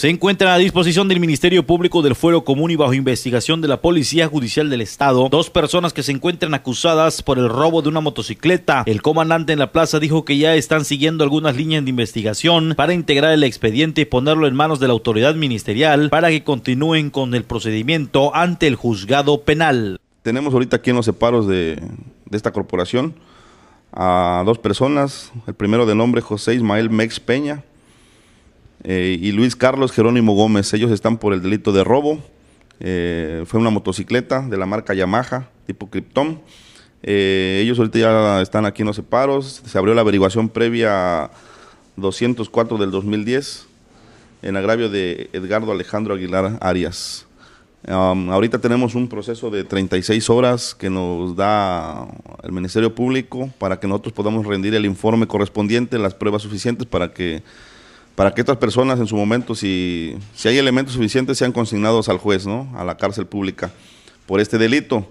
se encuentran a disposición del Ministerio Público del Fuero Común y bajo investigación de la Policía Judicial del Estado dos personas que se encuentran acusadas por el robo de una motocicleta. El comandante en la plaza dijo que ya están siguiendo algunas líneas de investigación para integrar el expediente y ponerlo en manos de la autoridad ministerial para que continúen con el procedimiento ante el juzgado penal. Tenemos ahorita aquí en los separos de, esta corporación a dos personas, el primero de nombre José Ismael Mex Peña, eh, y Luis Carlos Jerónimo Gómez. Ellos están por el delito de robo. Eh, fue una motocicleta de la marca Yamaha, tipo Krypton. Eh, ellos ahorita ya están aquí en los separos. Se abrió la averiguación previa 204 del 2010 en agravio de Edgardo Alejandro Aguilar Arias. Um, ahorita tenemos un proceso de 36 horas que nos da el Ministerio Público para que nosotros podamos rendir el informe correspondiente, las pruebas suficientes para que para que estas personas en su momento, si, si hay elementos suficientes, sean consignados al juez, ¿no? a la cárcel pública por este delito.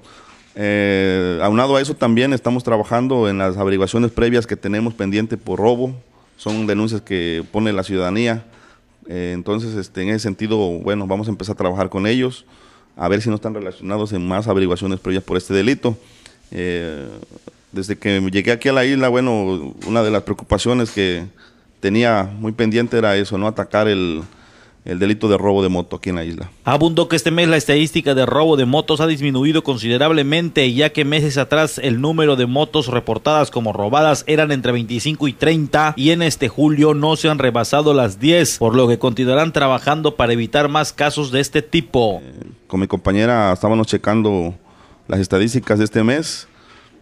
Eh, aunado a eso también estamos trabajando en las averiguaciones previas que tenemos pendiente por robo, son denuncias que pone la ciudadanía, eh, entonces este, en ese sentido, bueno, vamos a empezar a trabajar con ellos, a ver si no están relacionados en más averiguaciones previas por este delito. Eh, desde que llegué aquí a la isla, bueno, una de las preocupaciones que, tenía muy pendiente era eso, no atacar el, delito de robo de moto aquí en la isla. Abundó que este mes la estadística de robo de motos ha disminuido considerablemente, ya que meses atrás el número de motos reportadas como robadas eran entre 25 y 30 y en este julio no se han rebasado las 10, por lo que continuarán trabajando para evitar más casos de este tipo. Eh, con mi compañera estábamos checando las estadísticas de este mes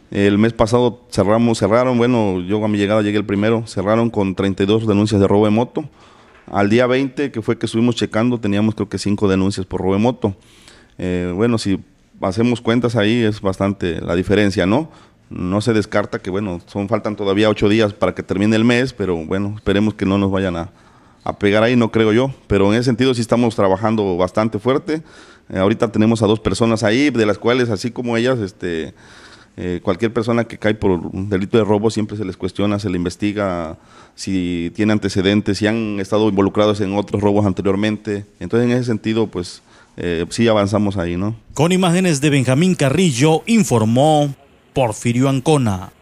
el mes pasado cerramos, cerraron, bueno, yo a mi llegada llegué el primero, cerraron con 32 denuncias de robo de moto. Al día 20, que fue que estuvimos checando, teníamos creo que 5 denuncias por robo de moto. Eh, bueno, si hacemos cuentas ahí es bastante la diferencia, ¿no? No se descarta que, bueno, son, faltan todavía 8 días para que termine el mes, pero bueno, esperemos que no nos vayan a, pegar ahí, no creo yo. Pero en ese sentido sí estamos trabajando bastante fuerte. Eh, ahorita tenemos a dos personas ahí, de las cuales, así como ellas, este eh, cualquier persona que cae por un delito de robo siempre se les cuestiona, se le investiga si tiene antecedentes, si han estado involucrados en otros robos anteriormente. Entonces, en ese sentido, pues eh, sí avanzamos ahí, ¿no? Con imágenes de Benjamín Carrillo, informó Porfirio Ancona.